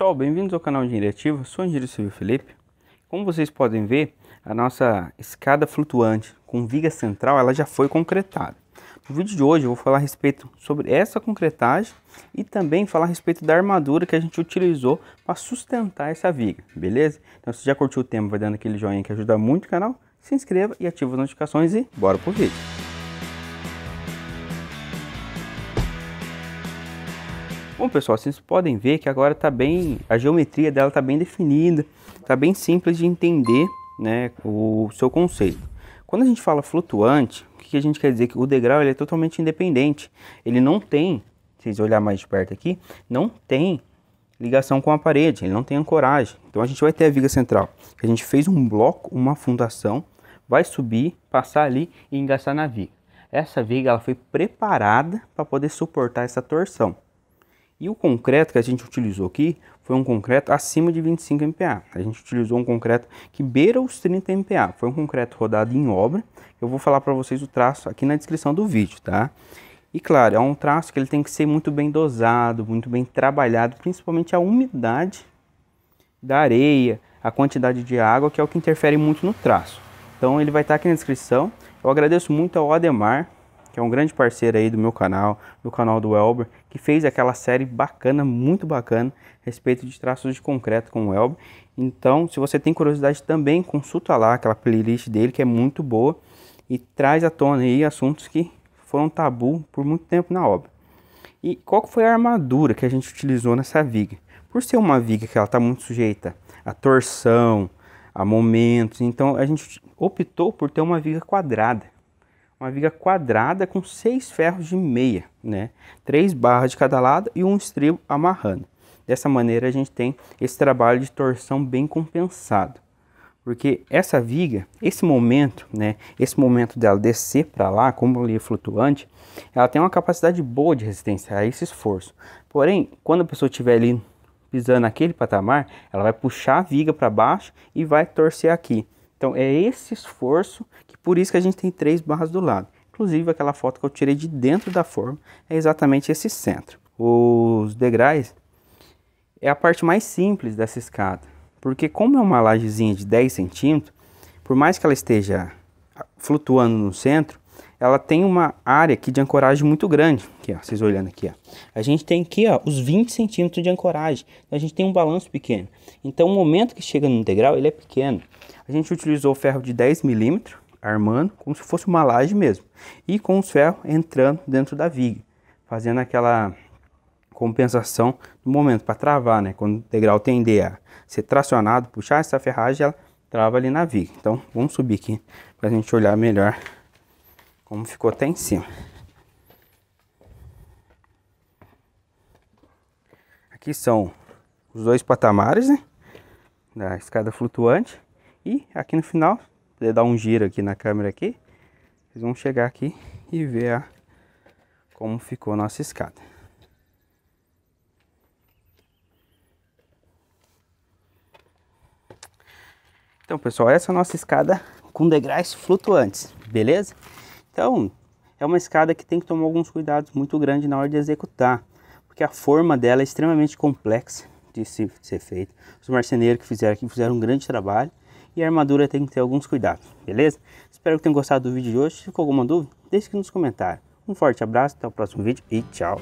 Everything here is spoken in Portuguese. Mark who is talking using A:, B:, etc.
A: pessoal, bem-vindos ao canal Engenharia Ativa, sou o engenheiro Silvio Felipe. Como vocês podem ver, a nossa escada flutuante com viga central, ela já foi concretada. No vídeo de hoje eu vou falar a respeito sobre essa concretagem e também falar a respeito da armadura que a gente utilizou para sustentar essa viga, beleza? Então se já curtiu o tema, vai dando aquele joinha que ajuda muito o canal, se inscreva e ativa as notificações e bora pro vídeo. Bom, pessoal, vocês podem ver que agora tá bem, a geometria dela tá bem definida, tá bem simples de entender, né, o seu conceito. Quando a gente fala flutuante, o que a gente quer dizer? Que o degrau ele é totalmente independente. Ele não tem, se vocês olhar mais de perto aqui, não tem ligação com a parede, ele não tem ancoragem. Então a gente vai ter a viga central. A gente fez um bloco, uma fundação, vai subir, passar ali e engaçar na viga. Essa viga ela foi preparada para poder suportar essa torção. E o concreto que a gente utilizou aqui foi um concreto acima de 25 MPa. A gente utilizou um concreto que beira os 30 MPa. Foi um concreto rodado em obra. Eu vou falar para vocês o traço aqui na descrição do vídeo, tá? E claro, é um traço que ele tem que ser muito bem dosado, muito bem trabalhado, principalmente a umidade da areia, a quantidade de água, que é o que interfere muito no traço. Então ele vai estar tá aqui na descrição. Eu agradeço muito ao Ademar, que é um grande parceiro aí do meu canal, do canal do Elber, que fez aquela série bacana, muito bacana, a respeito de traços de concreto com o Elb. Então, se você tem curiosidade também, consulta lá aquela playlist dele que é muito boa e traz à tona aí assuntos que foram tabu por muito tempo na obra. E qual foi a armadura que a gente utilizou nessa viga? Por ser uma viga que ela está muito sujeita a torção, a momentos, então a gente optou por ter uma viga quadrada uma viga quadrada com seis ferros de meia, né? Três barras de cada lado e um estribo amarrando. Dessa maneira a gente tem esse trabalho de torção bem compensado. Porque essa viga, esse momento, né, esse momento dela descer para lá, como ali é flutuante, ela tem uma capacidade boa de resistência a esse esforço. Porém, quando a pessoa estiver ali pisando naquele patamar, ela vai puxar a viga para baixo e vai torcer aqui. Então é esse esforço por isso que a gente tem três barras do lado. Inclusive aquela foto que eu tirei de dentro da forma é exatamente esse centro. Os degraus é a parte mais simples dessa escada, porque como é uma lajezinha de 10 centímetros, por mais que ela esteja flutuando no centro, ela tem uma área aqui de ancoragem muito grande. Aqui, ó, vocês olhando aqui, ó. A gente tem aqui, ó, os 20 centímetros de ancoragem. Então, a gente tem um balanço pequeno. Então, o momento que chega no degrau, ele é pequeno. A gente utilizou ferro de 10 milímetros armando como se fosse uma laje mesmo, e com os ferros entrando dentro da viga, fazendo aquela compensação no momento para travar, né? Quando o degrau tender a ser tracionado, puxar essa ferragem, ela trava ali na viga. Então vamos subir aqui para a gente olhar melhor como ficou até em cima. Aqui são os dois patamares, né? Da escada flutuante. E aqui no final puder dar um giro aqui na câmera aqui, vocês vão chegar aqui e ver a, como ficou a nossa escada. Então, pessoal, essa é a nossa escada com degraus flutuantes, beleza? Então, é uma escada que tem que tomar alguns cuidados muito grandes na hora de executar, porque a forma dela é extremamente complexa de ser feita. Os marceneiros que fizeram aqui fizeram um grande trabalho, e a armadura tem que ter alguns cuidados, beleza? Espero que tenham gostado do vídeo de hoje. Se ficou alguma dúvida, deixe aqui nos comentários. Um forte abraço, até o próximo vídeo e tchau!